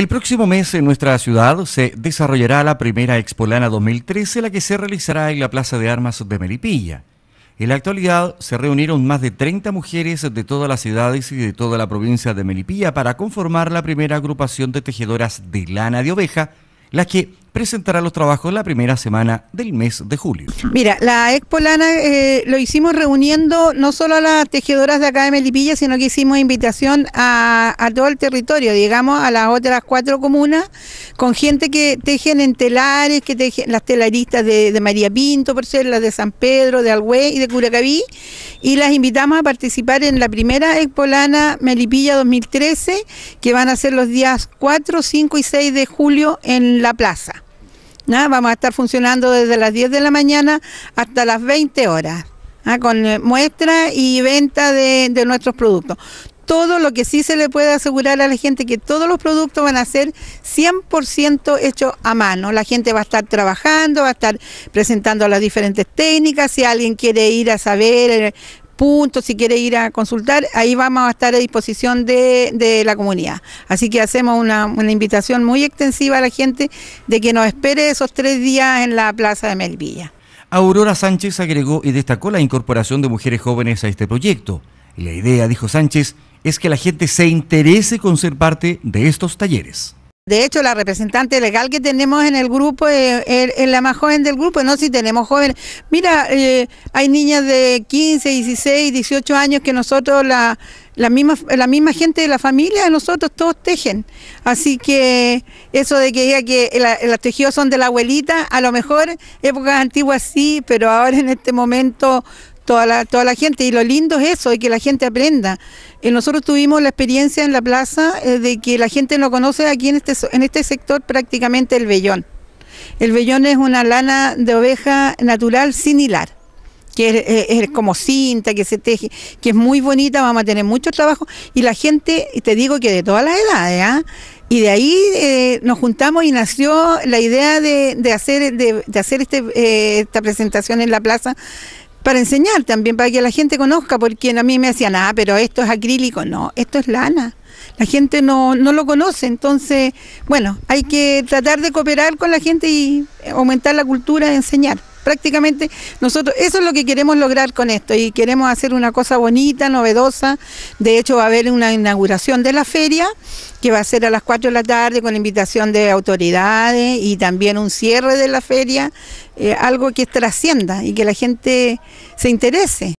El próximo mes en nuestra ciudad se desarrollará la primera Expolana 2013, la que se realizará en la Plaza de Armas de Melipilla. En la actualidad se reunieron más de 30 mujeres de todas las ciudades y de toda la provincia de Melipilla para conformar la primera agrupación de tejedoras de lana de oveja, la que presentará los trabajos la primera semana del mes de julio. Mira, la Expolana eh, lo hicimos reuniendo no solo a las tejedoras de acá de Melipilla, sino que hicimos invitación a, todo el territorio, digamos, a las otras cuatro comunas, con gente que tejen en telares, que tejen las telaristas de, María Pinto, por ser las de San Pedro, de Alhué y de Curacaví, y las invitamos a participar en la primera Expolana Melipilla 2013, que van a ser los días 4, 5 y 6 de julio en la plaza. Ah, vamos a estar funcionando desde las 10 de la mañana hasta las 20 horas, ah, con eh, muestra y venta de, nuestros productos todo lo que sí se le puede asegurar a la gente que todos los productos van a ser 100% hechos a mano. La gente va a estar trabajando, va a estar presentando las diferentes técnicas. Si alguien quiere ir a saber eh, puntos, si quiere ir a consultar, ahí vamos a estar a disposición de, de la comunidad. Así que hacemos una, una, invitación muy extensiva a la gente de que nos espere esos tres días en la Plaza de Melvilla. Aurora Sánchez agregó y destacó la incorporación de mujeres jóvenes a este proyecto. La idea, dijo Sánchez, es que la gente se interese con ser parte de estos talleres. De hecho, la representante legal que tenemos en el grupo es, eh, eh, eh, la más joven del grupo, no si tenemos jóvenes. Mira, hay niñas de 15, 16, 18 años que nosotros la, misma, la misma gente de la familia nosotros todos tejen. Así que eso de que diga que las tejidos son de la abuelita, a lo mejor épocas antiguas sí, pero ahora en este momento toda la, gente. Y lo lindo es eso, es que la gente aprenda. Eh, nosotros tuvimos la experiencia en la plaza eh, de que la gente no conoce aquí en este, en este sector prácticamente el vellón. El vellón es una lana de oveja natural sin hilar que es, eh, como cinta, que se teje, que es muy bonita, vamos a tener mucho trabajo. Y la gente, te digo que de todas las edades, ¿ah? Y de ahí nos juntamos y nació la idea de, hacer, de, hacer este, esta presentación en la plaza para enseñar también, para que la gente conozca, porque a mí me decían, ah, pero esto es acrílico, no, esto es lana. La gente no, no lo conoce, entonces, bueno, hay que tratar de cooperar con la gente y aumentar la cultura, de enseñar prácticamente nosotros, eso es lo que queremos lograr con esto y queremos hacer una cosa bonita, novedosa. De hecho va a haber una inauguración de la feria que va a ser a las 4 de la tarde con invitación de autoridades y también un cierre de la feria, eh, algo que trascienda y que la gente se interese.